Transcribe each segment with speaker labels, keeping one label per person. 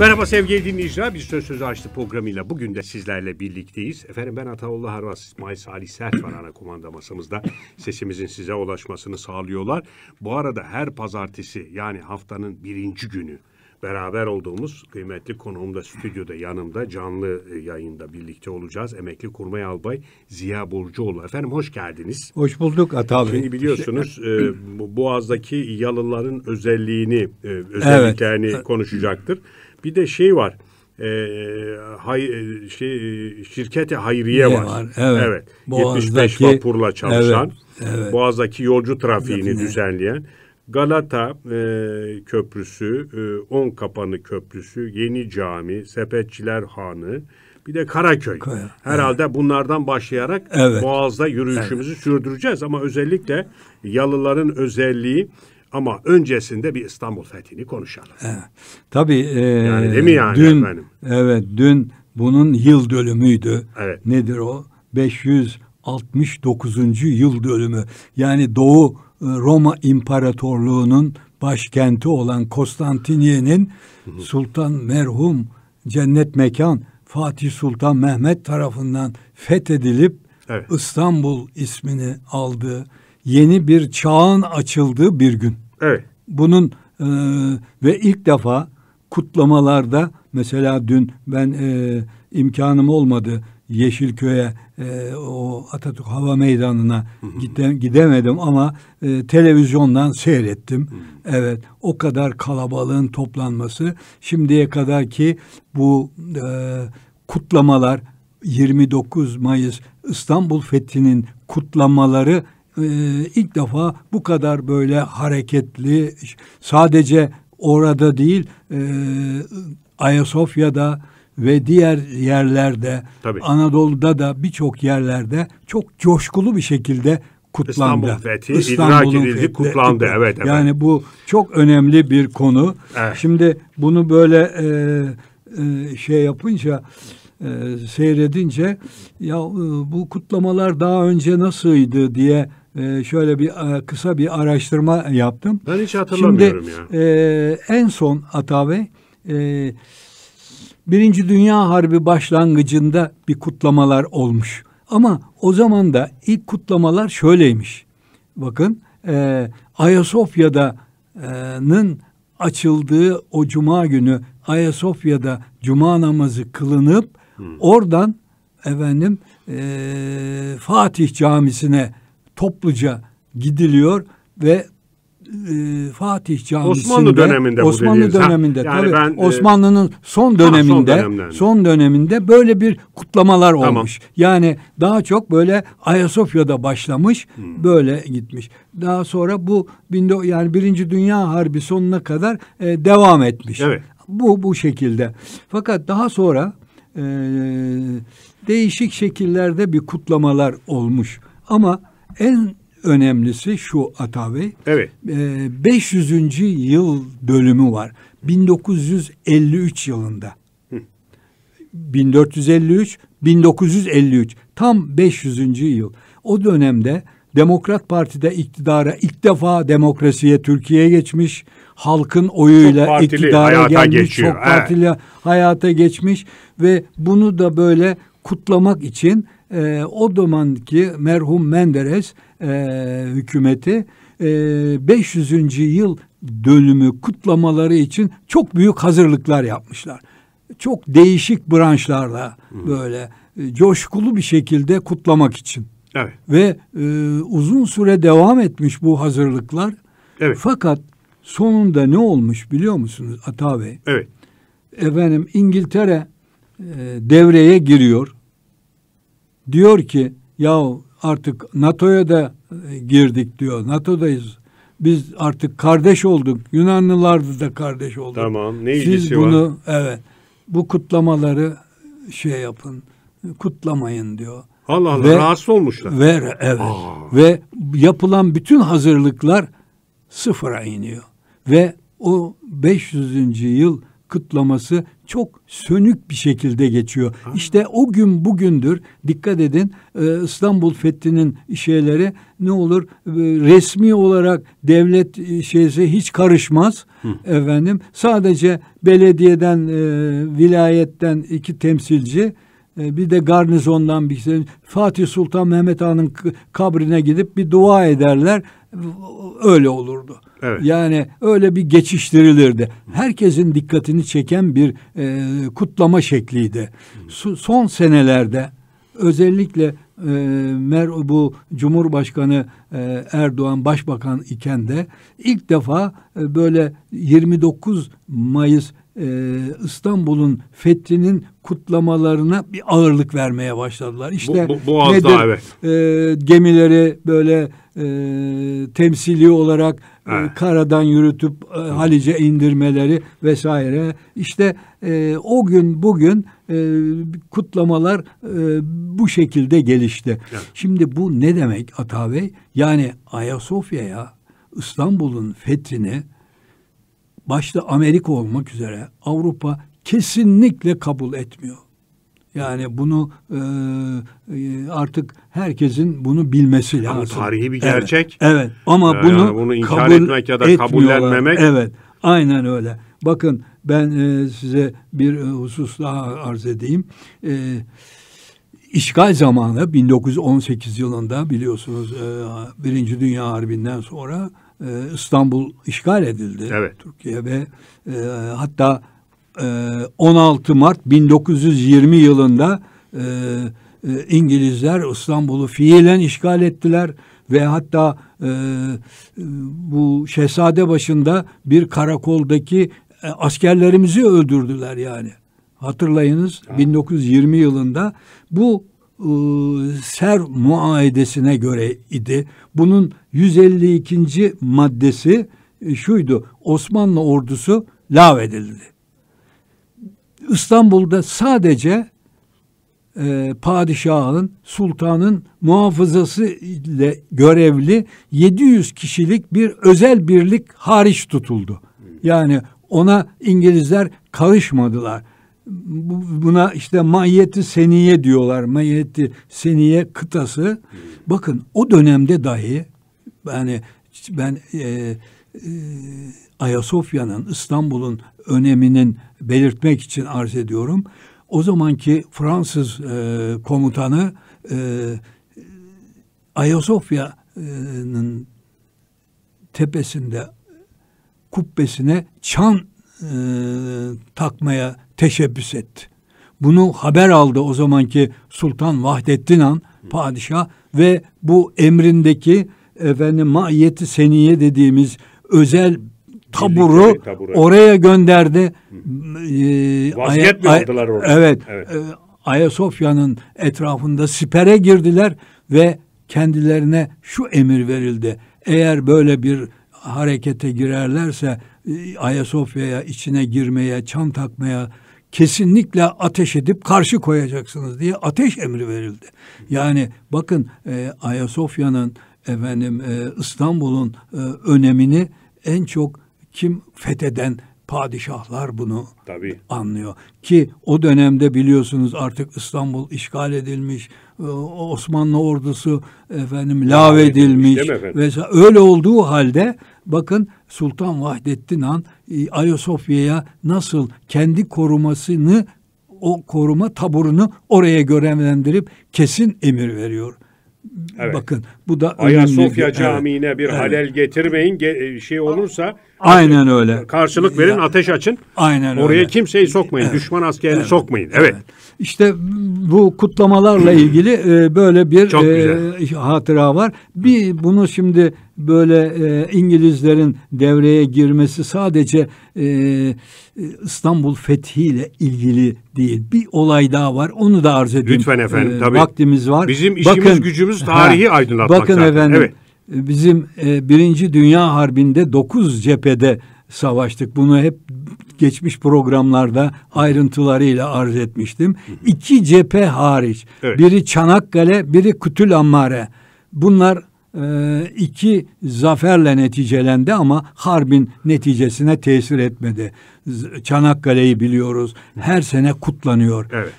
Speaker 1: Merhaba sevgili dinleyiciler. biz Söz söz Açtı programıyla bugün de sizlerle birlikteyiz. Efendim ben Ataullah Harvas, İsmail Salih Sert var ana kumanda masamızda. Sesimizin size ulaşmasını sağlıyorlar. Bu arada her pazartesi yani haftanın birinci günü beraber olduğumuz kıymetli konuğum da stüdyoda yanımda canlı e, yayında birlikte olacağız. Emekli Kurmay Albay Ziya Burcuoğlu. Efendim hoş geldiniz. Hoş bulduk Ata. Bey. Şimdi biliyorsunuz e, Boğaz'daki yalıların özelliğini, e, özelliklerini evet. konuşacaktır. Bir de şey var. E, hay, e, şey, e, şirketi hayriye var. var. Evet. evet. Boğaz'daki, 75 vapurla çalışan. Evet, evet. Boğaz'daki yolcu trafiğini Zaten, düzenleyen. Galata e, Köprüsü, e, On Kapanı Köprüsü, Yeni Cami, Sepetçiler Hanı, bir de Karaköy. Kaya, Herhalde evet. bunlardan başlayarak evet. Boğaz'da yürüyüşümüzü evet. sürdüreceğiz ama özellikle Yalıların özelliği ama öncesinde bir İstanbul fethini
Speaker 2: konuşalım. E, tabii. E, yani değil mi yani dün, efendim? Evet dün bunun yıl dönümüydü. Evet. Nedir o? 569. yıl dönümü. Yani Doğu e, Roma İmparatorluğu'nun başkenti olan Konstantiniye'nin Sultan merhum cennet mekan Fatih Sultan Mehmet tarafından fethedilip evet. İstanbul ismini aldığı yeni bir çağın açıldığı bir gün. Evet. Bunun e, ve ilk defa kutlamalarda mesela dün ben e, imkanım olmadı Yeşilköy'e e, o Atatürk Hava Meydanı'na gidem, gidemedim ama e, televizyondan seyrettim. evet o kadar kalabalığın toplanması şimdiye kadar ki bu e, kutlamalar 29 Mayıs İstanbul Fethi'nin kutlamaları e, ilk defa bu kadar böyle hareketli sadece orada değil e, Ayasofya'da ve diğer yerlerde Tabii. Anadolu'da da birçok yerlerde çok coşkulu bir şekilde kutlandı. İstanbul fethi İstanbul'un idrak edildi, fethi, kutlandı. Evet, evet. Yani bu çok önemli bir konu. Evet. Şimdi bunu böyle e, e, şey yapınca e, seyredince ya e, bu kutlamalar daha önce nasılydı diye e, şöyle bir e, kısa bir araştırma yaptım. Ben hiç hatırlamıyorum Şimdi, ya. E, en son atabey, e, Birinci Dünya Harbi başlangıcında bir kutlamalar olmuş. Ama o zaman da ilk kutlamalar şöyleymiş. Bakın e, Ayasofya'da'nın açıldığı o cuma günü Ayasofya'da cuma namazı kılınıp hmm. oradan efendim e, Fatih Camisi'ne topluca gidiliyor ve e, Fatih Camisi'nde Osmanlı döneminde Osmanlı bu döneminde ha, yani tabii ben, e, Osmanlı'nın son döneminde ha, son, son döneminde böyle bir kutlamalar tamam. olmuş. Yani daha çok böyle Ayasofya'da başlamış, hmm. böyle gitmiş. Daha sonra bu yani Birinci Dünya Harbi sonuna kadar e, devam etmiş. Evet. Bu bu şekilde. Fakat daha sonra e, değişik şekillerde bir kutlamalar olmuş. Ama en önemlisi şu Atavi. Evet. E, 500. yıl bölümü var. 1953 yılında. Hı. 1453, 1953 tam 500. yıl. O dönemde Demokrat Parti'de iktidara ilk defa demokrasiye Türkiye geçmiş, halkın oyuyla partili, iktidara gelmiş, geçiyor. çok partili He. hayata geçmiş ve bunu da böyle kutlamak için e, o zamanki merhum Menderes e, hükümeti e, 500. yıl dönümü kutlamaları için çok büyük hazırlıklar yapmışlar. Çok değişik branşlarla Hı. böyle e, coşkulu bir şekilde kutlamak için. Evet. Ve e, uzun süre devam etmiş bu hazırlıklar. Evet. Fakat sonunda ne olmuş biliyor musunuz Ata Bey? Evet. Efendim İngiltere e, devreye giriyor diyor ki ya artık NATO'ya da e, girdik diyor. NATO'dayız. Biz artık kardeş olduk. Yunanlılar da kardeş olduk. Tamam. Ne ilgisi Siz bunu, var? Evet. Bu kutlamaları şey yapın. Kutlamayın diyor. Allah Allah ve, rahatsız olmuşlar. Ve evet. Aa. Ve yapılan bütün hazırlıklar sıfıra iniyor. Ve o 500. yıl kutlaması çok sönük bir şekilde geçiyor. Ha. İşte o gün bugündür dikkat edin e, İstanbul Fethi'nin şeyleri ne olur e, resmi olarak devlet e, şeyse hiç karışmaz Hı. efendim. Sadece belediyeden e, vilayetten iki temsilci e, bir de garnizondan bir Fatih Sultan Mehmet Han'ın kabrine gidip bir dua ederler öyle olurdu. Evet. Yani öyle bir geçiştirilirdi. Herkesin dikkatini çeken bir e, kutlama şekliydi. Su, son senelerde özellikle e, mer bu Cumhurbaşkanı e, Erdoğan başbakan iken de ilk defa e, böyle 29 Mayıs e, İstanbul'un fethinin kutlamalarına bir ağırlık vermeye başladılar. İşte bu, bu, Boğaz'da nedir? evet. E, gemileri böyle e, temsili olarak e, evet. e, karadan yürütüp e, Halice indirmeleri vesaire. İşte e, o gün bugün e, kutlamalar e, bu şekilde gelişti. Evet. Şimdi bu ne demek Ata Bey? Yani Ayasofya'ya İstanbul'un fethini başta Amerika olmak üzere Avrupa kesinlikle kabul etmiyor. Yani bunu e, e artık herkesin bunu bilmesi lazım. Ama tarihi bir gerçek. Evet. evet. Ama ya bunu, bunu inkar kabul etmek ya da kabullenmemek. Evet. Aynen öyle. Bakın ben e, size bir e, husus daha arz edeyim. E, işgal zamanı 1918 yılında biliyorsunuz e, Birinci Dünya Harbi'nden sonra e, İstanbul işgal edildi. Evet. Türkiye ve e, hatta e, 16 Mart 1920 yılında e, e, İngilizler İstanbul'u fiilen işgal ettiler ve hatta e, bu şehzade başında bir karakoldaki e, askerlerimizi öldürdüler yani. Hatırlayınız ha. 1920 yılında bu e, ser muayedesine göre idi. Bunun 152. maddesi e, şuydu. Osmanlı ordusu lav edildi. İstanbul'da sadece e, padişahın, sultanın muhafızası ile görevli 700 kişilik bir özel birlik hariç tutuldu. Yani ona İngilizler karışmadılar buna işte mayeti seniye diyorlar. mayeti seniye kıtası. Bakın o dönemde dahi yani ben e, e, Ayasofya'nın, İstanbul'un öneminin belirtmek için arz ediyorum. O zamanki Fransız e, komutanı e, Ayasofya'nın tepesinde kubbesine çan e, takmaya teşebbüs etti. Bunu haber aldı o zamanki Sultan Vahdettin Han padişah ve bu emrindeki efendim maiyeti seniye dediğimiz özel taburu oraya gönderdi. Hmm. Ee, orada? Evet. evet. Ee, Ayasofya'nın etrafında sipere girdiler ve kendilerine şu emir verildi. Eğer böyle bir harekete girerlerse e, Ayasofya'ya içine girmeye, çan takmaya kesinlikle ateş edip karşı koyacaksınız diye ateş emri verildi. Yani bakın e, Ayasofya'nın efendim e, İstanbul'un e, önemini en çok kim fetheden padişahlar bunu Tabii. anlıyor. Ki o dönemde biliyorsunuz artık İstanbul işgal edilmiş, e, Osmanlı ordusu efendim lav edilmiş ve Öyle olduğu halde bakın Sultan Vahdettin Han e, Ayasofya'ya nasıl kendi korumasını o koruma taburunu oraya görevlendirip kesin emir veriyor. Evet. Bakın bu da Ayasofya önemli. Camii'ne
Speaker 1: evet. bir evet. halel getirmeyin ge e, şey olursa Aynen öyle. Karşılık verin, ya, ateş açın. Aynen Oraya öyle. kimseyi sokmayın. Evet. Düşman askerini evet. sokmayın. Evet.
Speaker 2: evet. İşte bu kutlamalarla ilgili e, böyle bir e, hatıra var. Bir bunu şimdi böyle e, İngilizlerin devreye girmesi sadece e, İstanbul fethiyle ilgili değil. Bir olay daha var. Onu da arz edeyim. Lütfen efendim. E, tabii. Vaktimiz var. Bizim işimiz bakın, gücümüz tarihi ha, aydınlatmak Bakın zaten. efendim. Evet. E, bizim e, Birinci Dünya Harbi'nde dokuz cephede savaştık. Bunu hep geçmiş programlarda ayrıntılarıyla arz etmiştim. Hı hı. İki cephe hariç. Evet. Biri Çanakkale, biri Kütül Ammare. Bunlar e, iki zaferle neticelendi ama harbin neticesine tesir etmedi. Çanakkale'yi biliyoruz. Her sene kutlanıyor. Evet.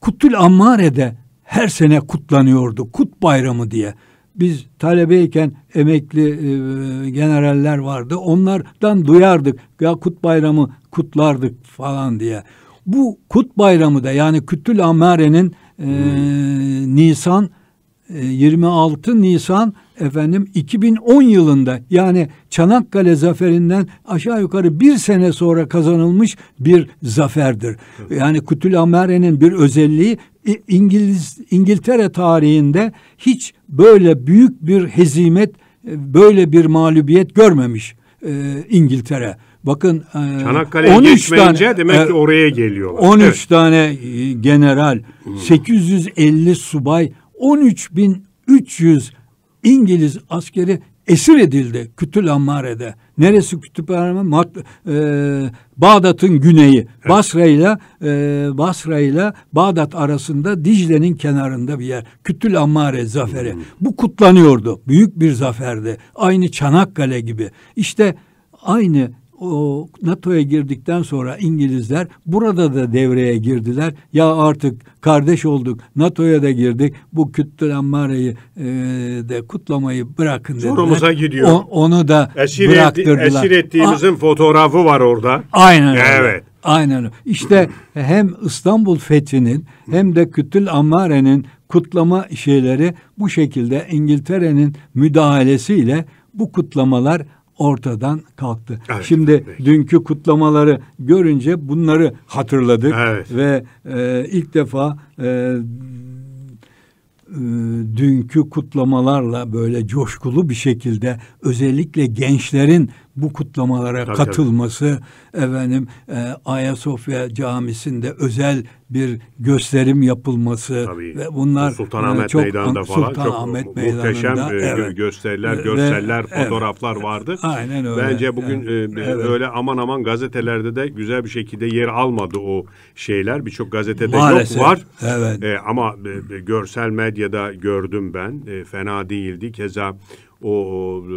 Speaker 2: Kutül Ammare'de her sene kutlanıyordu. Kut bayramı diye biz talebeyken emekli e, generaller vardı. Onlardan duyardık. Ya kut bayramı kutlardık falan diye. Bu kut bayramı da yani Kütül Amare'nin e, hmm. Nisan 26 ee, Nisan efendim 2010 yılında yani Çanakkale zaferinden aşağı yukarı bir sene sonra kazanılmış bir zaferdir. Evet. Yani Kutul Amare'nin bir özelliği e, İngiliz İngiltere tarihinde hiç böyle büyük bir hezimet, e, böyle bir mağlubiyet görmemiş e, İngiltere. Bakın e, Çanakkale'ye geçmeyince tane, demek
Speaker 1: ki oraya geliyorlar. 13 evet.
Speaker 2: tane general, 850 hmm. subay 13.300 İngiliz askeri esir edildi Kütül Ammare'de. Neresi kütüphane? Mat, e, Bağdat'ın güneyi. Evet. Basra ile e, Basra ile Bağdat arasında Dicle'nin kenarında bir yer. Kütül Ammare zaferi. Hı hmm. hı. Bu kutlanıyordu. Büyük bir zaferdi. Aynı Çanakkale gibi. İşte aynı NATO'ya girdikten sonra İngilizler burada da devreye girdiler. Ya artık kardeş olduk, NATO'ya da girdik. Bu kütlenmareyi e, de kutlamayı bırakın dediler. Zorumuza gidiyor. O, onu da esir bıraktırdılar. Etti, esir ettiğimizin
Speaker 1: A- fotoğrafı var orada. Aynen Evet. evet.
Speaker 2: Aynen İşte hem İstanbul fethinin hem de Kütül Ammare'nin kutlama şeyleri bu şekilde İngiltere'nin müdahalesiyle bu kutlamalar ortadan kalktı. Evet, Şimdi evet. dünkü kutlamaları görünce bunları hatırladık evet. ve e, ilk defa e, e, dünkü kutlamalarla böyle coşkulu bir şekilde özellikle gençlerin bu kutlamalara tabii, katılması tabii. efendim e, Ayasofya camisinde özel bir gösterim yapılması tabii. ve bunlar Sultanahmet e, çok, Meydanı'nda falan Sultanahmet çok Meydanı'nda, muhteşem evet. gösteriler, görseller, ve, fotoğraflar evet, vardı. Aynen öyle. Bence bugün yani, e, evet. öyle
Speaker 1: aman aman gazetelerde de güzel bir şekilde yer almadı o şeyler. Birçok gazetede Maalesef, yok var. Evet. E, ama e, e, görsel medyada gördüm ben. E, fena değildi. Keza o e,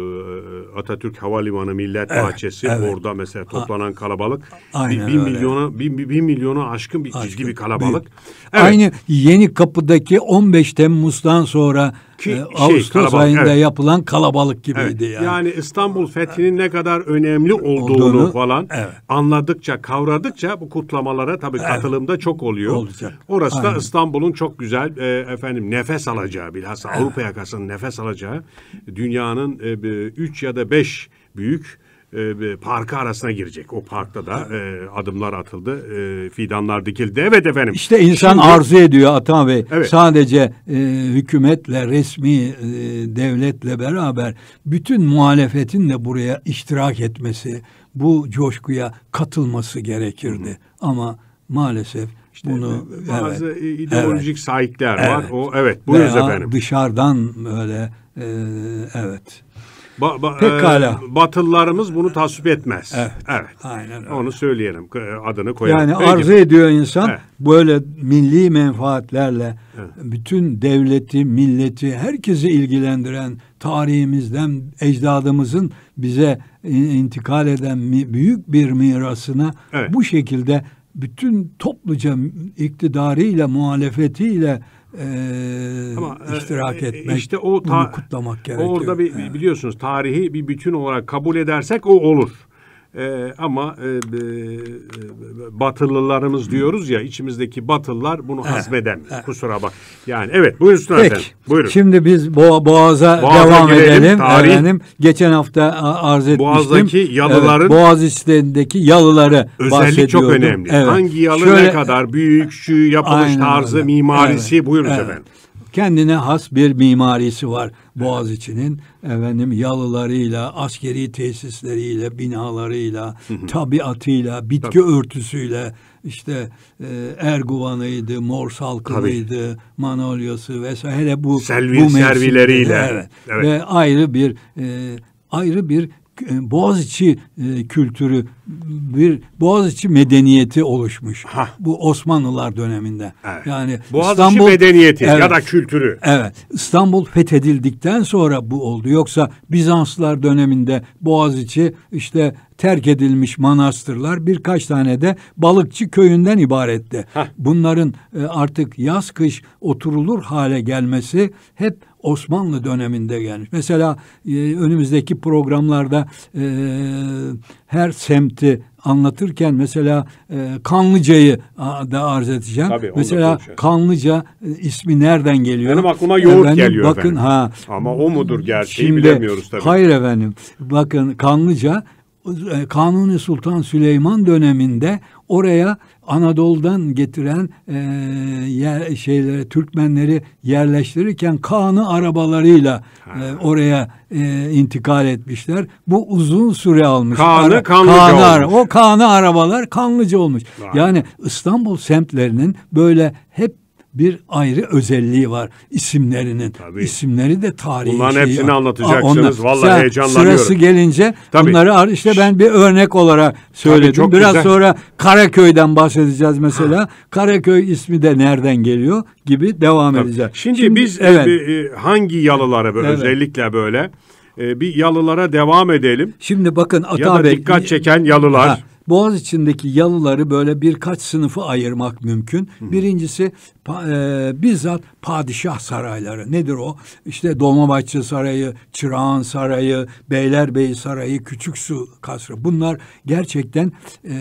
Speaker 1: Atatürk Havalimanı Millet evet, Bahçesi evet. orada mesela toplanan kalabalık
Speaker 2: Aynen bir, bir milyona
Speaker 1: bir, bir milyona aşkın bir aşkın, çizgi bir kalabalık. Evet. Aynı
Speaker 2: Yeni Kapı'daki 15 Temmuz'dan sonra ki e, Ağustos şey, ayında evet. yapılan kalabalık gibiydi evet. yani. Yani
Speaker 1: İstanbul fethinin ne kadar önemli olduğunu, olduğunu falan
Speaker 2: evet. anladıkça,
Speaker 1: kavradıkça bu kutlamalara tabii evet. katılımda çok oluyor. Olacak. Orası Aynen. da İstanbul'un çok güzel e, efendim nefes alacağı bilhassa evet. Avrupa yakasının nefes alacağı dünyanın e, üç ya da beş büyük e, e, parkı arasına girecek. O parkta da e, adımlar atıldı, e, fidanlar dikildi. Evet efendim. İşte insan Şimdi, arzu
Speaker 2: ediyor Atan
Speaker 1: Bey. Evet. Sadece
Speaker 2: e, hükümetle, resmi e, devletle beraber bütün muhalefetin de buraya iştirak etmesi, bu coşkuya katılması gerekirdi. Hı. Ama maalesef işte bunu e, bazı evet, ideolojik evet, sahipler evet, var. O evet buyuruz efendim. Dışarıdan böyle e, evet
Speaker 1: Ba, ba, Pekala. E, batılılarımız bunu tasvip etmez. Evet. evet. Aynen öyle. Onu söyleyelim. E, adını koyalım. Yani Peki. arzu ediyor
Speaker 2: insan evet. böyle milli menfaatlerle evet. bütün devleti, milleti, herkesi ilgilendiren tarihimizden, ecdadımızın bize intikal eden büyük bir mirasına evet. bu şekilde bütün topluca iktidarıyla, muhalefetiyle, ee, e, iştirak e, e, etmek, işte o ta, kutlamak gerekiyor. Orada bir, yani.
Speaker 1: biliyorsunuz tarihi bir bütün olarak kabul edersek o olur. E, ama e, e, batılılarımız diyoruz ya içimizdeki batılılar bunu hazmedemiyor. Kusura bak. Yani evet buyurun Sultan Peki. Efendim. Buyurun.
Speaker 2: Şimdi biz boğaza, boğaza devam girelim, edelim. Tarih, efendim. Geçen hafta arz etmiştim. Boğaz'daki yalıların. Evet, Boğaz içlerindeki yalıları Özellik çok önemli. Evet. Hangi yalı Şöyle, ne kadar
Speaker 1: büyük, şu yapılış tarzı, öyle. mimarisi evet. buyurun evet. efendim
Speaker 2: kendine has bir mimarisi var Boğaziçi'nin. Efendim yalılarıyla, askeri tesisleriyle, binalarıyla, tabiatıyla, bitki Tabii. örtüsüyle, işte e, Erguvan'ıydı, Mor Salkımıydı, Manolyası vesaire hele bu Selvi, bu mevsimde, servileriyle. Evet. evet. Ve ayrı bir e, ayrı bir e, Boğaziçi e, kültürü bir Boğaziçi medeniyeti oluşmuş. Ha. Bu Osmanlılar döneminde. Evet. Yani Boğaziçi İstanbul medeniyeti evet, ya da kültürü. Evet. İstanbul fethedildikten sonra bu oldu. Yoksa Bizanslar döneminde Boğaziçi işte terk edilmiş manastırlar birkaç tane de balıkçı köyünden ibaretti. Heh. Bunların e, artık yaz kış oturulur hale gelmesi hep Osmanlı döneminde gelmiş. Mesela e, önümüzdeki programlarda e, her semti anlatırken mesela e, Kanlıca'yı da arz edeceğim. Tabii, mesela Kanlıca e, ismi nereden geliyor? Benim aklıma yoğurt efendim, geliyor bakın, efendim. Ha, Ama o mudur gerçeği şimdi, bilemiyoruz tabii. Hayır efendim. Bakın Kanlıca e, Kanuni Sultan Süleyman döneminde oraya Anadolu'dan getiren e, yer, şeylere Türkmenleri yerleştirirken Kaan'ı arabalarıyla e, oraya e, intikal etmişler. Bu uzun süre almış. Kaan'ı Ara, Kanlıca Kaan'ı, olmuş. O Kaan'ı arabalar Kanlıca olmuş. Vay. Yani İstanbul semtlerinin böyle hep bir ayrı özelliği var isimlerinin. Tabii. İsimleri de tarihi. Bunların şeyi hepsini var. anlatacaksınız. Aa, onlar, Vallahi sen, heyecanlanıyorum. Sırası gelince Tabii. bunları işte ben bir örnek olarak söyledim. Tabii, çok Biraz güzel. sonra Karaköy'den bahsedeceğiz mesela. Ha. Karaköy ismi de nereden geliyor gibi devam Tabii. edeceğiz. Şimdi, Şimdi biz e, evet. e,
Speaker 1: hangi yalılara böyle evet. özellikle böyle e,
Speaker 2: bir yalılara devam edelim. Şimdi bakın Atabey. Ya da dikkat çeken yalılar. Ha. Boğaz içindeki yalıları böyle birkaç sınıfı ayırmak mümkün. Hı. Birincisi pa, e, bizzat padişah sarayları. Nedir o? İşte Dolmabahçe Sarayı, Çırağan Sarayı, Beylerbeyi Sarayı, Küçük Su Kasrı. Bunlar gerçekten e,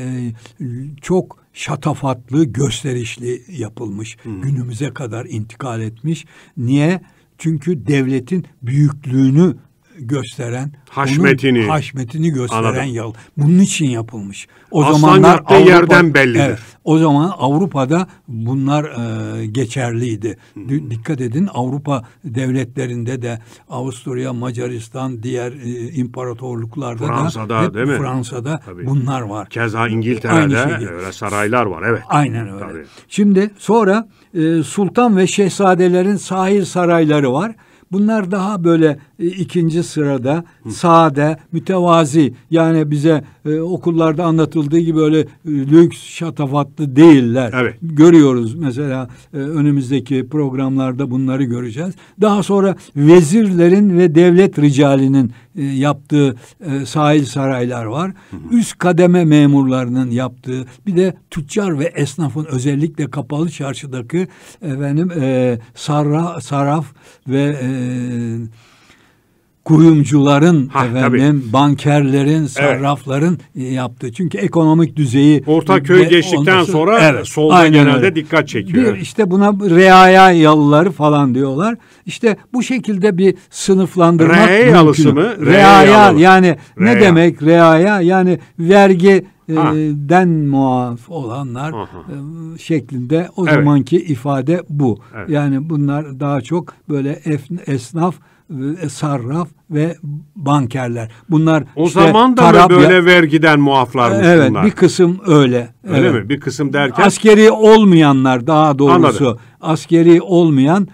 Speaker 2: çok şatafatlı, gösterişli yapılmış. Hı. Günümüze kadar intikal etmiş. Niye? Çünkü devletin büyüklüğünü gösteren haşmetini onun haşmetini gösteren Anladım. yal. Bunun için yapılmış. O Aslan zamanlar Avrupa, yerden bellidir. Evet, o zaman Avrupa'da bunlar e, geçerliydi. Hmm. Dikkat edin Avrupa devletlerinde de Avusturya, Macaristan, diğer e, imparatorluklarda Fransa'da, da hep değil mi? Fransa'da Tabii. bunlar var. Keza İngiltere'de şey öyle
Speaker 1: saraylar var evet. Aynen öyle. Tabii.
Speaker 2: Şimdi sonra e, sultan ve şehzadelerin sahil sarayları var. Bunlar daha böyle e, ikinci sırada, Hı. sade, mütevazi. Yani bize e, okullarda anlatıldığı gibi böyle e, lüks, şatafatlı değiller. Evet. Görüyoruz mesela e, önümüzdeki programlarda bunları göreceğiz. Daha sonra vezirlerin ve devlet ricalinin e, yaptığı e, sahil saraylar var. Hı hı. Üst kademe memurlarının yaptığı bir de tüccar ve esnafın özellikle kapalı çarşıdaki efendim e, sarra, saraf ve e, kuyumcuların, ha, efendim, tabii. bankerlerin, sarrafların evet. yaptığı. Çünkü ekonomik düzeyi Orta köy geçtikten olması, sonra evet, solda genelde öyle. dikkat çekiyor. Bir, işte buna reaya yalıları falan diyorlar. İşte bu şekilde bir sınıflandırmak Reaya mümkün. mı? Reaya, reaya yani reaya. ne demek reaya? Yani vergi e, ha. den muaf olanlar Aha. E, şeklinde o evet. zamanki ifade bu. Evet. Yani bunlar daha çok böyle esnaf e, sarraf ve bankerler. Bunlar o işte zaman da tarab- mı böyle
Speaker 1: vergiden muaflarmış evet, bunlar? Evet bir
Speaker 2: kısım öyle. Öyle evet. mi? Bir kısım derken? Askeri olmayanlar daha doğrusu. Anladım. Askeri olmayan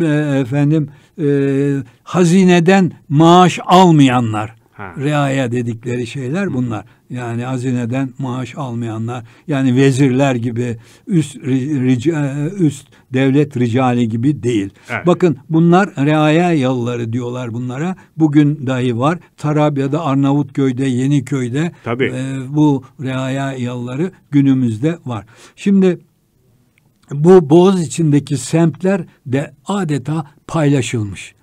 Speaker 2: e, efendim e, hazineden maaş almayanlar. Reaya dedikleri şeyler bunlar. Yani hazineden maaş almayanlar, yani vezirler gibi, üst rica, üst devlet ricali gibi değil. Evet. Bakın bunlar reaya yolları diyorlar bunlara. Bugün dahi var. Tarabya'da, Arnavutköy'de, Yeniköy'de Tabii. E, bu reaya yolları günümüzde var. Şimdi bu Boğaz içindeki semtler de adeta paylaşılmış.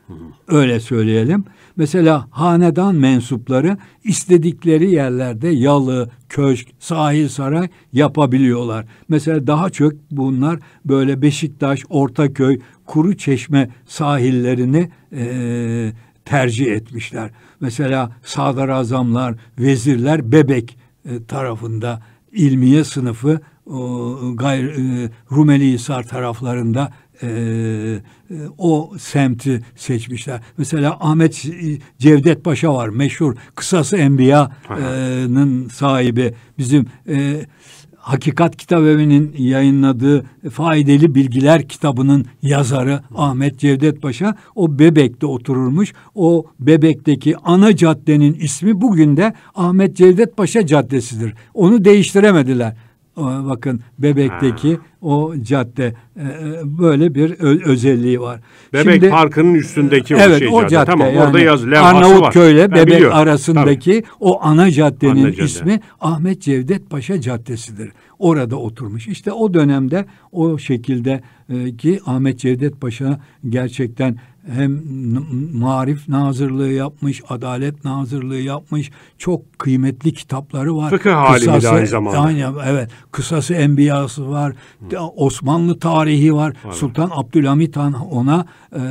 Speaker 2: Öyle söyleyelim. Mesela hanedan mensupları istedikleri yerlerde yalı, köşk, sahil saray yapabiliyorlar. Mesela daha çok bunlar böyle Beşiktaş, Ortaköy, Kuru Çeşme sahillerini e, tercih etmişler. Mesela sadrazamlar, vezirler Bebek e, tarafında ilmiye sınıfı o, gayr, e, Rumelihisar taraflarında e, e, o semti seçmişler. Mesela Ahmet Cevdet Paşa var meşhur Kısası Enbiya'nın sahibi bizim e, Hakikat Kitap Evi'nin yayınladığı Faydalı Bilgiler kitabının yazarı Ahmet Cevdet Paşa o Bebek'te otururmuş. O Bebek'teki ana caddenin ismi bugün de Ahmet Cevdet Paşa Caddesi'dir. Onu değiştiremediler. Bakın Bebek'teki ha. o cadde e, e, böyle bir özelliği var. Bebek Şimdi, Parkı'nın üstündeki evet, şey o şey cadde. cadde. Tamam yani, orada yaz levhası köyle ile Bebek biliyorum. arasındaki Tabii. o ana caddenin ana cadde. ismi Ahmet Cevdet Paşa Caddesi'dir. Orada oturmuş. İşte o dönemde o şekilde e, ki Ahmet Cevdet Paşa gerçekten hem Marif Nazırlığı yapmış, Adalet Nazırlığı yapmış. Çok kıymetli kitapları var. Fıkıh halimi de aynı zamanda. Aynen, evet. Kısası Enbiyası var. Hı. Osmanlı tarihi var. Aynen. Sultan Abdülhamit Han ona e,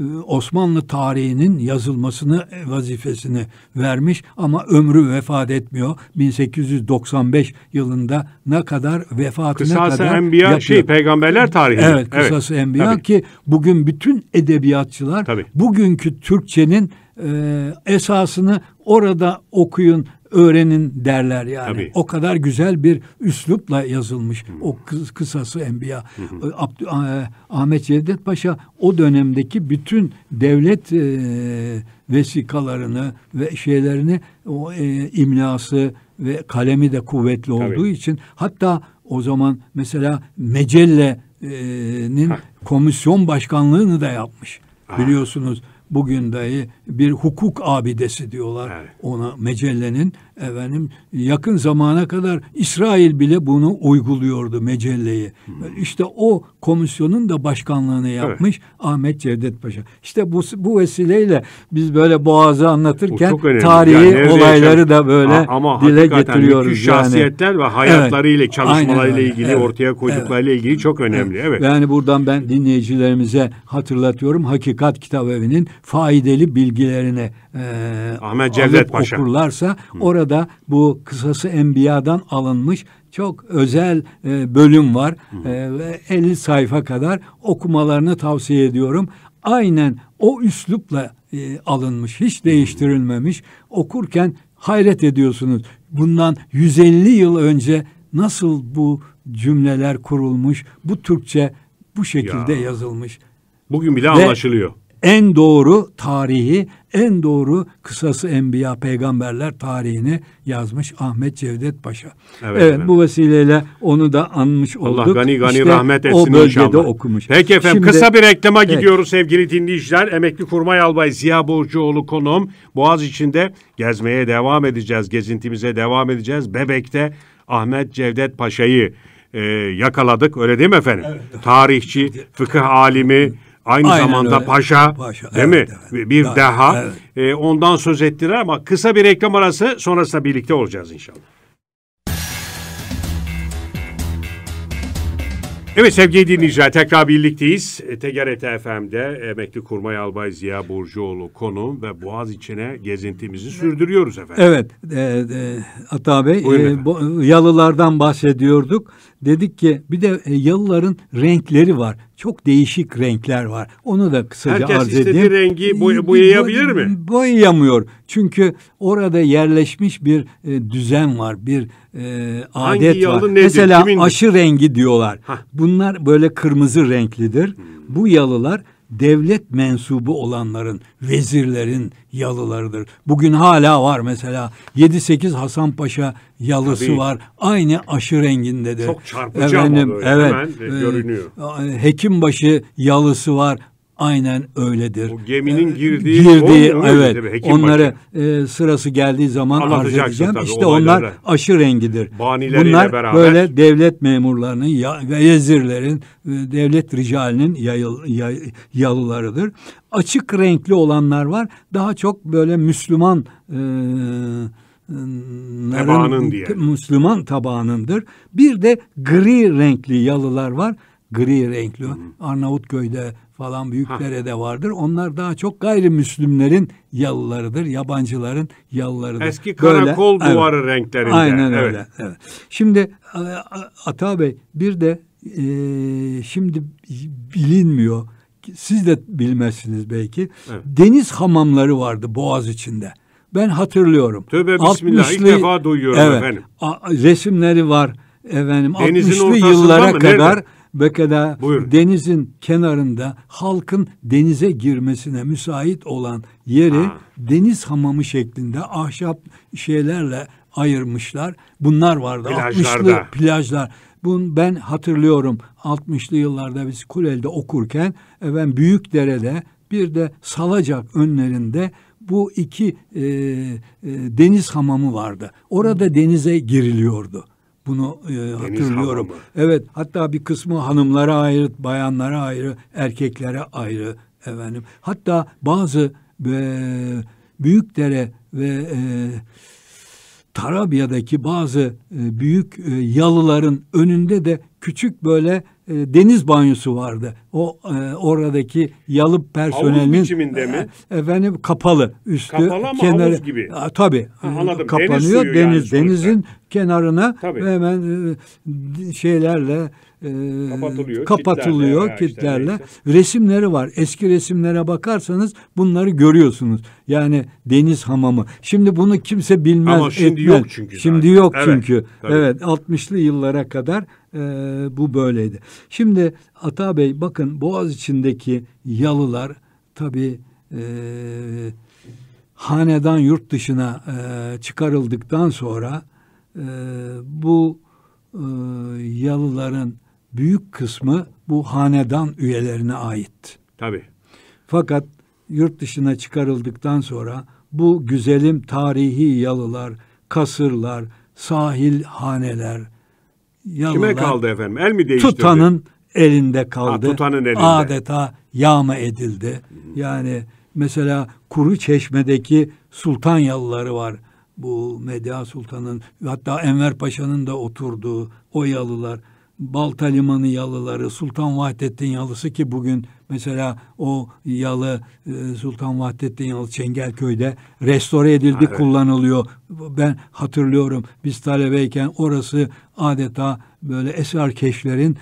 Speaker 2: e, Osmanlı tarihinin yazılmasını e, vazifesini vermiş ama ömrü vefat etmiyor. 1895 yılında ne kadar vefatına kısası kadar Enbiya şey, yapıyor. şey peygamberler tarihi. Evet, kısası evet. Enbiya Tabii. ki bugün bütün edebiyatçılar Tabii. bugünkü Türkçenin e, esasını orada okuyun öğrenin derler yani. Tabii. O kadar güzel bir üslupla yazılmış hmm. o kıs, kısası Enbiya. Hmm. Abd, e, Ahmet Cevdet Paşa o dönemdeki bütün devlet e, vesikalarını ve şeylerini o e, imlası ve kalemi de kuvvetli olduğu Tabii. için hatta o zaman mesela Mecelle'nin komisyon başkanlığını da yapmış. Aha. Biliyorsunuz Bugün dahi bir hukuk abidesi diyorlar evet. ona Mecelle'nin. Efendim yakın zamana kadar İsrail bile bunu uyguluyordu mecelleyi. Hmm. İşte o komisyonun da başkanlığını yapmış evet. Ahmet Cevdet Paşa. İşte bu bu vesileyle biz böyle boğazı anlatırken tarihi yani olayları yaşam, da böyle a, ama dile getiriyoruz. Bütün yani. şahsiyetler ve hayatlarıyla evet. çalışmalarıyla Aynen, ilgili evet. ortaya koyduklarıyla evet. ilgili çok önemli. Evet. evet. Yani buradan ben dinleyicilerimize hatırlatıyorum Hakikat Kitabevinin faydalı bilgilerine e, Ahmet Cevdet Paşa okurlarsa Hı. orada bu kısası enbiyadan alınmış çok özel e, bölüm var. Hı. E, ee, 50 sayfa kadar okumalarını tavsiye ediyorum. Aynen o üslupla e, alınmış, hiç değiştirilmemiş. Okurken hayret ediyorsunuz. Bundan 150 yıl önce nasıl bu cümleler kurulmuş, bu Türkçe bu şekilde ya. yazılmış. Bugün bile Ve anlaşılıyor en doğru tarihi, en doğru kısası enbiya peygamberler tarihini yazmış Ahmet Cevdet Paşa. Evet, evet, bu vesileyle onu da anmış olduk. Allah gani gani işte rahmet etsin o bölgede inşallah. okumuş. Peki efendim Şimdi, kısa bir reklama evet. gidiyoruz
Speaker 1: sevgili dinleyiciler. Emekli Kurmay Albay Ziya Borcuoğlu konuğum. Boğaz içinde gezmeye devam edeceğiz, gezintimize devam edeceğiz. Bebek'te Ahmet Cevdet Paşa'yı e, yakaladık öyle değil mi efendim? Evet. Tarihçi, fıkıh alimi, Aynı Aynen zamanda öyle. paşa, paşa değil evet, mi? Evet, bir daha, deha. Evet. E, ondan söz ettiler ama kısa bir reklam arası sonrasında birlikte olacağız inşallah. Evet sevgili dinleyiciler tekrar birlikteyiz. E, TGRT FM'de emekli kurmay albay Ziya Burcuoğlu konu ve Boğaz içine gezintimizi
Speaker 2: sürdürüyoruz efendim. Evet e, e, Ata Bey e, Buyurun e, bu, Yalılardan bahsediyorduk. Dedik ki bir de e, Yalıların renkleri var çok değişik renkler var. Onu da kısaca Herkes arz edeyim. Herkes istediği rengi boy boyayabilir mi? Boyayamıyor. Çünkü orada yerleşmiş bir e, düzen var, bir e, Hangi yalı var. Nedir, Mesela kimin? aşı rengi diyorlar. Hah. Bunlar böyle kırmızı renklidir. Hmm. Bu yalılar devlet mensubu olanların, vezirlerin yalılarıdır. Bugün hala var mesela 7-8 Hasan Paşa yalısı Tabii. var. Aynı aşı rengindedir. Çok çarpıcı Efendim, ama böyle evet, hemen e, e, e Hekimbaşı yalısı var aynen öyledir. O geminin ee, girdiği, girdiği o, evet tabii, onları e, sırası geldiği zaman arz edeceğim. Tabii, işte onlar öyle. aşı rengidir. Banileriyle Bunlar beraber. böyle devlet memurlarının ya, ve vezirlerin e, devlet ricalinin yayıl, yay, yalılarıdır. Açık renkli olanlar var. Daha çok böyle Müslüman e, e diye. Müslüman tabağınındır. Bir de gri renkli yalılar var gri renkli. Hı. Arnavutköy'de falan Büyükdere'de vardır. Onlar daha çok gayrimüslimlerin yalılarıdır. Yabancıların yalılarıdır. Eski karakol Böyle, duvarı evet. renklerinde. Aynen evet. öyle. Evet. Şimdi Ata Bey bir de e, şimdi bilinmiyor. Siz de bilmezsiniz belki. Evet. Deniz hamamları vardı Boğaz içinde. Ben hatırlıyorum. Tövbe bismillah ilk defa duyuyorum evet, efendim. A, resimleri var efendim. Denizin 60'lı yıllara mı? kadar Nerede? Bekada denizin kenarında halkın denize girmesine müsait olan yeri ha. deniz hamamı şeklinde ahşap şeylerle ayırmışlar. Bunlar vardı. Plajlarda. 60'lı plajlar. Bun ben hatırlıyorum 60'lı yıllarda biz Kulel'de okurken ben derede bir de Salacak önlerinde bu iki e, e, deniz hamamı vardı. Orada denize giriliyordu. Bunu e, hatırlıyorum. Evet hatta bir kısmı hanımlara ayrı, bayanlara ayrı, erkeklere ayrı efendim. Hatta bazı e, dere ve e, Tarabya'daki bazı e, büyük e, yalıların önünde de küçük böyle e, deniz banyosu vardı. O e, oradaki yalıp personelinin e, mi? efendim kapalı üstü kapalı ama kenarı havuz gibi. A, tabii. anladım. Kapanıyor deniz deniz yani denizin sonuçta. kenarına tabii. hemen e, şeylerle e, kapatılıyor, kapatılıyor kitlerle. Işte, resimleri var. Eski resimlere bakarsanız bunları görüyorsunuz. Yani deniz hamamı. Şimdi bunu kimse bilmez. Ama şimdi etmez. yok çünkü. Şimdi zaten. yok evet, çünkü. Tabii. Evet 60'lı yıllara kadar e, bu böyleydi. Şimdi Ata Bey bakın Boğaz içindeki yalılar tabi e, hanedan yurt dışına e, çıkarıldıktan sonra e, bu e, yalıların büyük kısmı bu hanedan üyelerine ait. Tabi. Fakat yurt dışına çıkarıldıktan sonra bu güzelim tarihi yalılar, kasırlar, sahil haneler, yavrular Kime kaldı efendim? El mi değiştirdi? Tutanın elinde kaldı. Ha, tutanın elinde. Adeta yağma edildi. Yani mesela Kuru Çeşme'deki Sultan Yalıları var. Bu Medya Sultan'ın hatta Enver Paşa'nın da oturduğu o yalılar. Balta Limanı yalıları, Sultan Vahdettin yalısı ki bugün mesela o yalı e, Sultan Vahdettin yalı Çengelköy'de restore edildi, ha, evet. kullanılıyor. Ben hatırlıyorum biz talebeyken orası adeta böyle esrarkeşlerin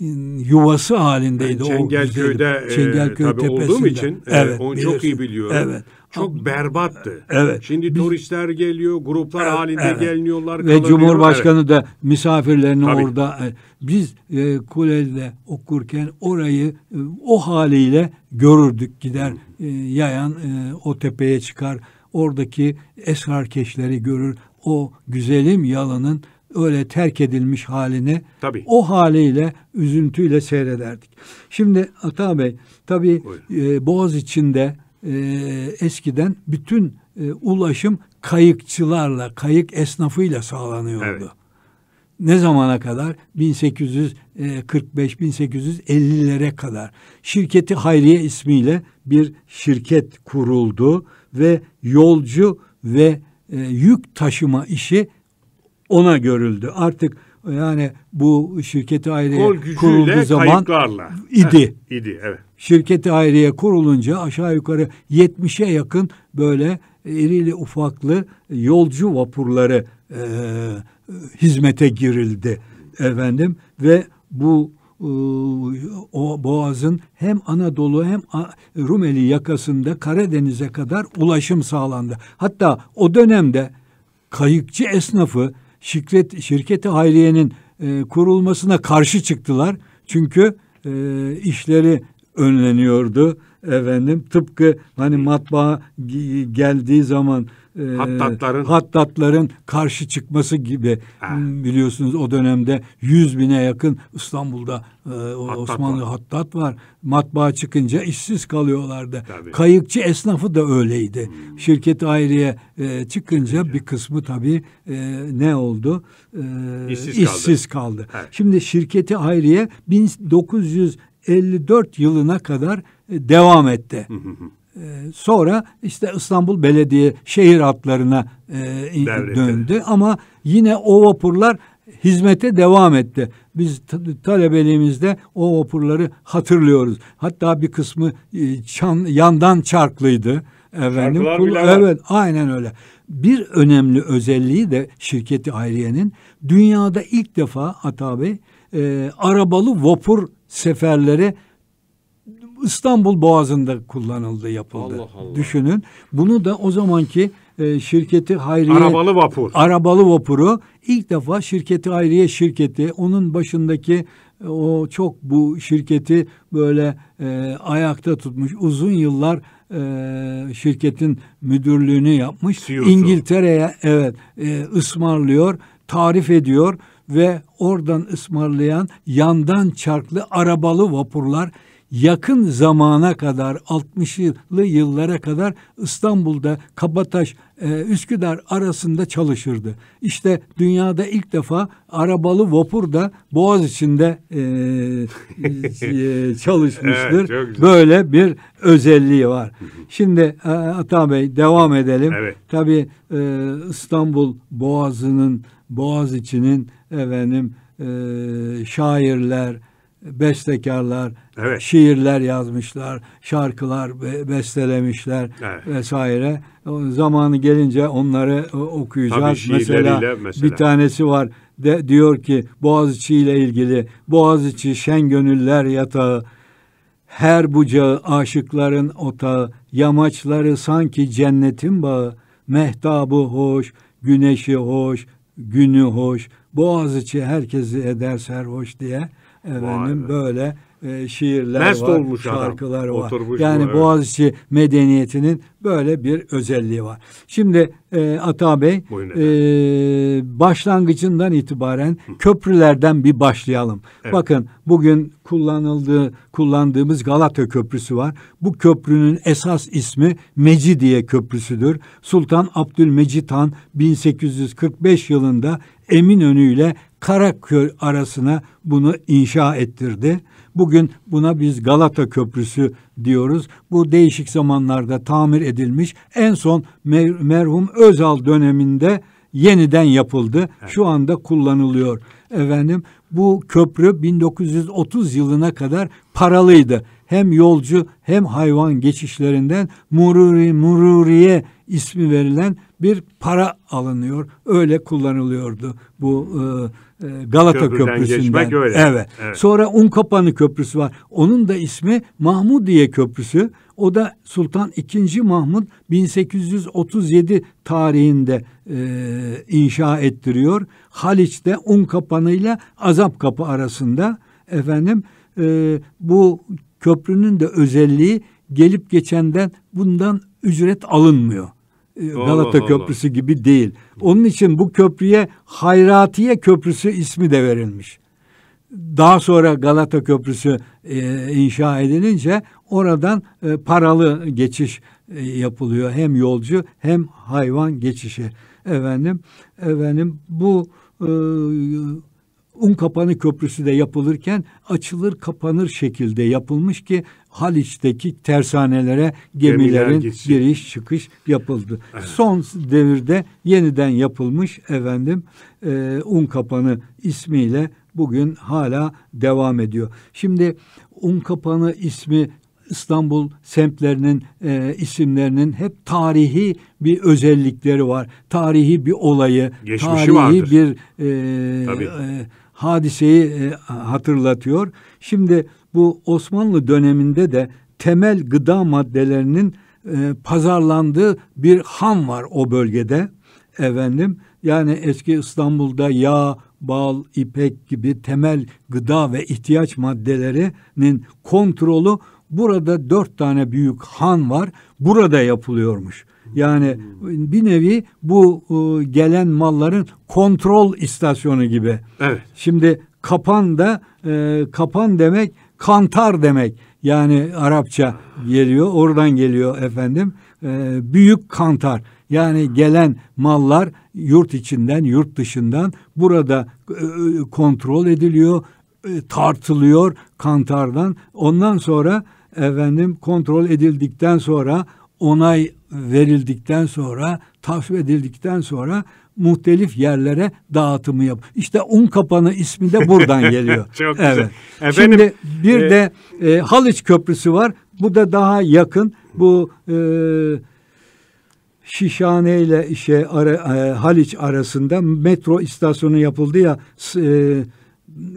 Speaker 2: e, yuvası halindeydi. Yani Çengelköy'de o e, Çengelköy e, tabii tepesinde. olduğum için evet, onu bilirsin. çok iyi biliyorum. Evet. Çok berbattı. Evet.
Speaker 1: Şimdi Biz, turistler geliyor, gruplar evet, halinde evet. geliniyorlar. Ve Cumhurbaşkanı evet. da
Speaker 2: misafirlerini Tabii. orada. E, biz e, kulede okurken orayı e, o haliyle görürdük. Gider e, yayan e, o tepeye çıkar. Oradaki esrar keşleri görür. O güzelim yalının öyle terk edilmiş halini tabii. o haliyle üzüntüyle seyrederdik. Şimdi Ata Bey tabii Buyurun. e, Boğaz içinde e, eskiden bütün e, ulaşım kayıkçılarla, kayık esnafıyla sağlanıyordu. Evet. Ne zamana kadar? 1845-1850'lere kadar. Şirketi Hayriye ismiyle bir şirket kuruldu ve yolcu ve e, yük taşıma işi ona görüldü. Artık yani bu şirketi ayrıya kurulduğu zaman kayıplarla. idi. Heh, idi evet. Şirketi ayrıya kurulunca aşağı yukarı 70'e yakın böyle irili ufaklı yolcu vapurları e, hizmete girildi efendim ve bu ıı, o boğazın hem Anadolu hem Rumeli yakasında Karadeniz'e kadar ulaşım sağlandı. Hatta o dönemde kayıkçı esnafı şirket şirketi hayriyenin e, kurulmasına karşı çıktılar. Çünkü e, işleri önleniyordu efendim. Tıpkı hani matbaa geldiği zaman e, hattatların hattatların karşı çıkması gibi ha. Hmm, biliyorsunuz o dönemde yüz bine yakın İstanbul'da e, Osmanlı var. hattat var. Matbaa çıkınca işsiz kalıyorlardı. Tabii. Kayıkçı esnafı da öyleydi. Hmm. Şirket aileye e, çıkınca evet. bir kısmı tabii e, ne oldu? E, işsiz, işsiz kaldı. kaldı. Evet. Şimdi şirketi ayrıya 1954 yılına kadar e, devam etti. Ee, sonra işte İstanbul Belediye şehir hatlarına e, döndü ama yine o vapurlar hizmete devam etti. Biz talebeliğimizde o vapurları hatırlıyoruz. Hatta bir kısmı e, çan, yandan çarklıydı. Efendim, kul, evet aynen öyle. Bir önemli özelliği de şirketi Hayriye'nin dünyada ilk defa Ata Bey e, arabalı vapur seferleri İstanbul Boğazı'nda kullanıldı yapıldı. Allah Allah. Düşünün. Bunu da o zamanki e, şirketi Hayriye Arabalı vapur. Arabalı vapuru ilk defa şirketi Hayriye şirketi onun başındaki e, o çok bu şirketi böyle e, ayakta tutmuş uzun yıllar e, şirketin müdürlüğünü yapmış. E İngiltere'ye evet e, ısmarlıyor, tarif ediyor ve oradan ısmarlayan yandan çarklı arabalı vapurlar yakın zamana kadar 60'lı yıllara kadar İstanbul'da Kabataş e, Üsküdar arasında çalışırdı. İşte dünyada ilk defa arabalı vapur da Boğaz içinde e, e çalışmıştır. Evet, Böyle bir özelliği var. Şimdi e, Ata Bey devam edelim. Evet. Tabii e, İstanbul Boğazı'nın Boğaz içinin efendim e, şairler, bestekarlar, evet. şiirler yazmışlar, şarkılar bestelemişler evet. vesaire. Zamanı gelince onları e, okuyacağız. Tabii, mesela, mesela bir tanesi var de, diyor ki Boğaziçi ile ilgili Boğaziçi şen gönüller yatağı her bucağı aşıkların otağı yamaçları sanki cennetin bağı mehtabı hoş güneşi hoş günü hoş Boğaziçi herkesi eder serhoş diye Efendim böyle e, şiirler Mest var, olmuş şarkılar adam. var. Oturmuş yani bu, evet. Boğaziçi medeniyetinin böyle bir özelliği var. Şimdi e, Ata Bey e, başlangıcından itibaren Hı. köprülerden bir başlayalım. Evet. Bakın bugün kullanıldığı kullandığımız Galata Köprüsü var. Bu köprünün esas ismi Mecidiye Köprüsü'dür. Sultan Abdülmecit Han 1845 yılında Eminönü ile Karaköy arasına bunu inşa ettirdi Bugün buna biz Galata Köprüsü diyoruz. Bu değişik zamanlarda tamir edilmiş. En son mer- merhum Özal döneminde yeniden yapıldı. Evet. Şu anda kullanılıyor. Efendim bu köprü 1930 yılına kadar paralıydı hem yolcu hem hayvan geçişlerinden mururi mururiye ismi verilen bir para alınıyor. Öyle kullanılıyordu bu e, e Galata Köprüden Köprüsü'nden. Öyle. Evet. evet. Sonra Unkapanı Köprüsü var. Onun da ismi Mahmudiye Köprüsü. O da Sultan II. Mahmud 1837 tarihinde e, inşa ettiriyor. Haliç'te Unkapanı ile Azap kapı arasında efendim e, bu köprünün de özelliği gelip geçenden bundan ücret alınmıyor. Ee, Galata Allah. Köprüsü gibi değil. Onun için bu köprüye Hayratiye Köprüsü ismi de verilmiş. Daha sonra Galata Köprüsü e, inşa edilince oradan e, paralı geçiş e, yapılıyor. Hem yolcu hem hayvan geçişi. Efendim, efendim bu e, Unkapanı Köprüsü de yapılırken açılır kapanır şekilde yapılmış ki Haliç'teki tersanelere gemilerin giriş çıkış yapıldı. Evet. Son devirde yeniden yapılmış efendim e, Unkapanı ismiyle bugün hala devam ediyor. Şimdi Unkapanı ismi İstanbul semtlerinin e, isimlerinin hep tarihi bir özellikleri var. Tarihi bir olayı, Geçmişi tarihi vardır. bir e, Tabii. e, hadiseyi e, hatırlatıyor. Şimdi bu Osmanlı döneminde de temel gıda maddelerinin e, pazarlandığı bir ham var o bölgede efendim. Yani eski İstanbul'da yağ, bal, ipek gibi temel gıda ve ihtiyaç maddelerinin kontrolü burada dört tane büyük han var. Burada yapılıyormuş. Yani bir nevi bu e, gelen malların kontrol istasyonu gibi. Evet. Şimdi kapan da e, kapan demek kantar demek. Yani Arapça geliyor. Oradan geliyor efendim. E, büyük kantar. Yani gelen mallar yurt içinden, yurt dışından burada e, kontrol ediliyor, e, tartılıyor kantardan. Ondan sonra efendim kontrol edildikten sonra onay verildikten sonra, tasvip edildikten sonra muhtelif yerlere dağıtımı yap. İşte un kapanı ismi de buradan geliyor. Çok evet. güzel. Efendim, Şimdi bir e... de e, Haliç Köprüsü var. Bu da daha yakın. Bu e, Şişhane ile işe ara, e, Haliç arasında metro istasyonu yapıldı ya e,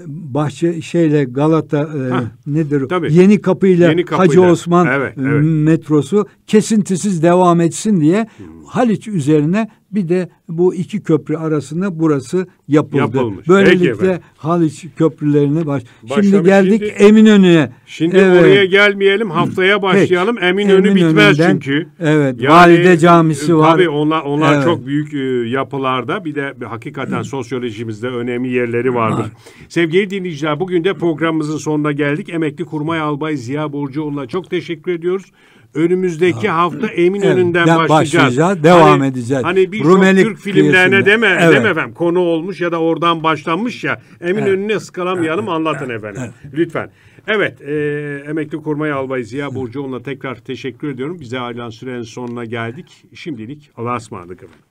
Speaker 2: bahçe şeyle Galata e, nedir? Tabii. Yeni Kapı ile Hacı Osman evet, evet. metrosu kesintisiz devam etsin diye hmm. Haliç üzerine bir de bu iki köprü arasında burası yapıldı. Yapılmış. Böylelikle Haliç köprülerini baş. Başlamış şimdi geldik şimdi, Eminönü'ne. Şimdi evet. oraya gelmeyelim. Haftaya başlayalım. Peki. Eminönü Eminönü'nden, bitmez çünkü. Evet. Yani, Valide Camisi e, var. Tabii onlar onlar evet. çok
Speaker 1: büyük e, yapılarda bir de hakikaten sosyolojimizde önemli yerleri vardır. Ha. Sevgili dinleyiciler bugün de programımızın sonuna geldik. Emekli Kurmay Albay Ziya Borcuoğlu'na çok teşekkür ediyoruz önümüzdeki hafta Emin evet, başlayacağız. başlayacağız. Devam hani, edeceğiz. Hani bir Rumeli Türk filmlerine deme, evet. deme efendim. Konu olmuş ya da oradan başlanmış ya. Emin evet. skalamayalım evet. anlatın evet. efendim. Evet. Lütfen. Evet, e, emekli kurmay albayı Ziya Burcuoğlu'na tekrar teşekkür ediyorum. Bize ayrılan sürenin sonuna geldik. Şimdilik Allah'a ısmarladık efendim.